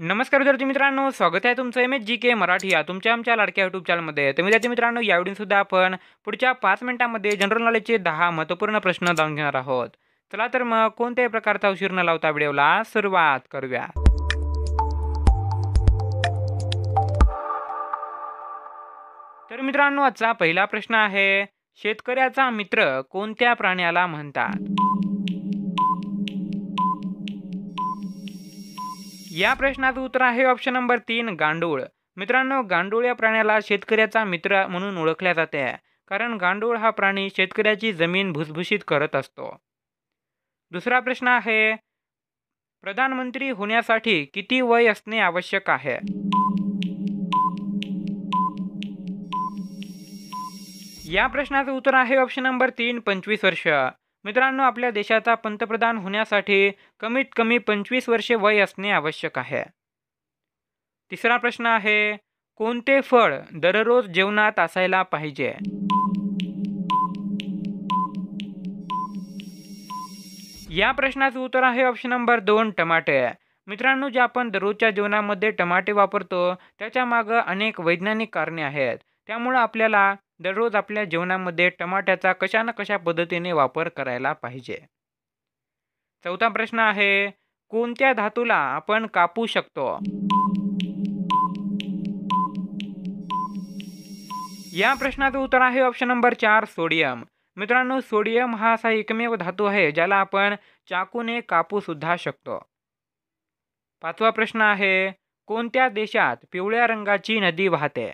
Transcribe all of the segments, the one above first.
नमस्कार विद्यार्थी मित्रांनो स्वागत आहे तुमचं M H G K Marathi या तुमच्या आमच्या लाडक्या यूट्यूब चॅनलमध्ये तर विद्यार्थी मित्रांनो सुद्धा आपण पुढच्या पाच मिनिटांमध्ये जनरल नॉलेजचे दहा महत्त्वपूर्ण प्रश्न जाणून घेणार आहोत चला तर मग कोणत्याही प्रकारचा उशीर न लावता व्हिडिओला सुरुवात करूया तर मित्रांनो आजचा पहिला प्रश्न आहे शेतकऱ्याचा मित्र कोणत्या प्राण्याला म्हणतात या प्रश्नाचं उत्तर आहे ऑप्शन नंबर तीन गांडूळ मित्रांनो गांडूळ या प्राण्याला शेतकऱ्याचा मित्र म्हणून ओळखल्या जाते कारण गांडूळ हा प्राणी शेतकऱ्याची जमीन भुसभुशीत करत असतो दुसरा प्रश्न आहे प्रधानमंत्री होण्यासाठी किती वय असणे आवश्यक आहे या प्रश्नाचं उत्तर आहे ऑप्शन नंबर तीन पंचवीस वर्ष मित्रांनो आपल्या देशाचा पंतप्रधान होण्यासाठी कमीत कमी पंचवीस वर्षे वय असणे आवश्यक आहे तिसरा प्रश्न आहे कोणते फळ दररोज जेवणात असायला पाहिजे या प्रश्नाचं उत्तर आहे ऑप्शन नंबर दोन टमाटे मित्रांनो जे आपण दररोजच्या जेवणामध्ये टमाटे वापरतो त्याच्या मागं अनेक वैज्ञानिक कारणे आहेत त्यामुळं आपल्याला दररोज आपल्या जेवणामध्ये टमाट्याचा कशा ना कशा पद्धतीने वापर करायला पाहिजे चौथा प्रश्न आहे कोणत्या धातूला आपण कापू शकतो या प्रश्नाचं उत्तर आहे ऑप्शन नंबर चार सोडियम मित्रांनो सोडियम हा असा एकमेव धातू आहे ज्याला आपण चाकूने कापू सुद्धा शकतो पाचवा प्रश्न आहे कोणत्या देशात पिवळ्या रंगाची नदी वाहते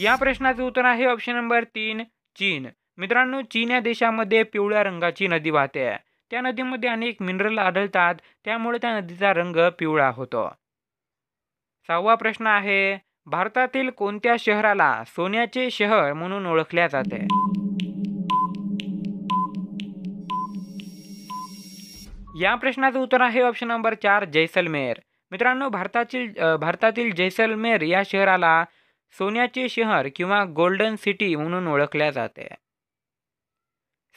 या प्रश्नाचं उत्तर आहे ऑप्शन नंबर तीन चीन मित्रांनो चीन या देशामध्ये पिवळ्या रंगाची नदी वाहते त्या नदीमध्ये अनेक मिनरल आढळतात त्यामुळे त्या नदीचा रंग पिवळा होतो सहावा प्रश्न आहे भारतातील कोणत्या शहराला सोन्याचे शहर म्हणून ओळखल्या जाते या प्रश्नाचं उत्तर आहे ऑप्शन नंबर चार जैसलमेर मित्रांनो भारतातील भारतातील जैसलमेर या शहराला सोन्याचे शहर किंवा गोल्डन सिटी म्हणून ओळखल्या जाते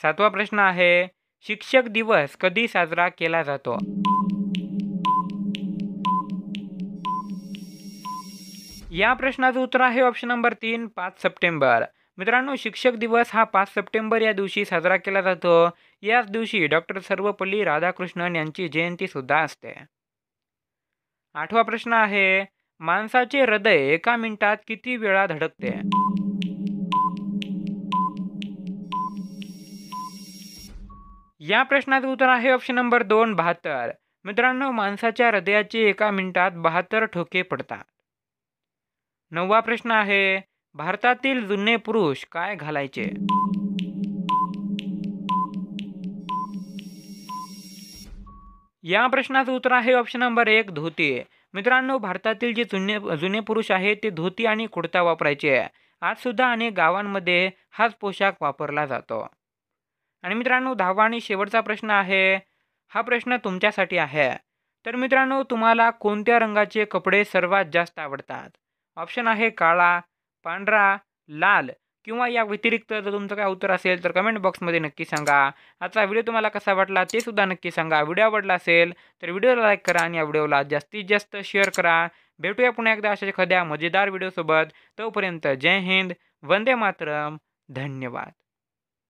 सातवा प्रश्न आहे शिक्षक दिवस कधी साजरा केला जातो या प्रश्नाचं उत्तर आहे ऑप्शन नंबर तीन पाच सप्टेंबर मित्रांनो शिक्षक दिवस हा पाच सप्टेंबर या दिवशी साजरा केला जातो याच दिवशी डॉक्टर सर्वपल्ली राधाकृष्णन यांची जयंती सुद्धा असते आठवा प्रश्न आहे माणसाचे हृदय एका मिनिटात किती वेळा धडकते या प्रश्नाचं उत्तर आहे ऑप्शन नंबर दोन बहात्तर मित्रांनो माणसाच्या हृदयाचे एका मिनिटात बहात्तर ठोके पडतात नववा प्रश्न आहे भारतातील जुने पुरुष काय घालायचे या प्रश्नाचं उत्तर आहे ऑप्शन नंबर एक धोती मित्रांनो भारतातील जे जुने जुने पुरुष आहेत ते धोती आणि कुडता वापरायचे आज सुद्धा अनेक गावांमध्ये हाच पोशाख वापरला जातो आणि मित्रांनो दहावा आणि शेवटचा प्रश्न आहे हा प्रश्न तुमच्यासाठी आहे तर मित्रांनो तुम्हाला कोणत्या रंगाचे कपडे सर्वात जास्त आवडतात ऑप्शन आहे काळा पांढरा लाल किंवा या व्यतिरिक्त जर तुमचं काय उत्तर असेल तर कमेंट बॉक्समध्ये नक्की सांगा आजचा व्हिडिओ तुम्हाला कसा वाटला ते सुद्धा नक्की सांगा व्हिडिओ आवडला असेल तर व्हिडिओला लाईक करा आणि या व्हिडिओला जास्तीत जास्त शेअर करा भेटूया पुन्हा एकदा अशा एखाद्या मजेदार व्हिडिओसोबत तोपर्यंत जय हिंद वंदे मातरम धन्यवाद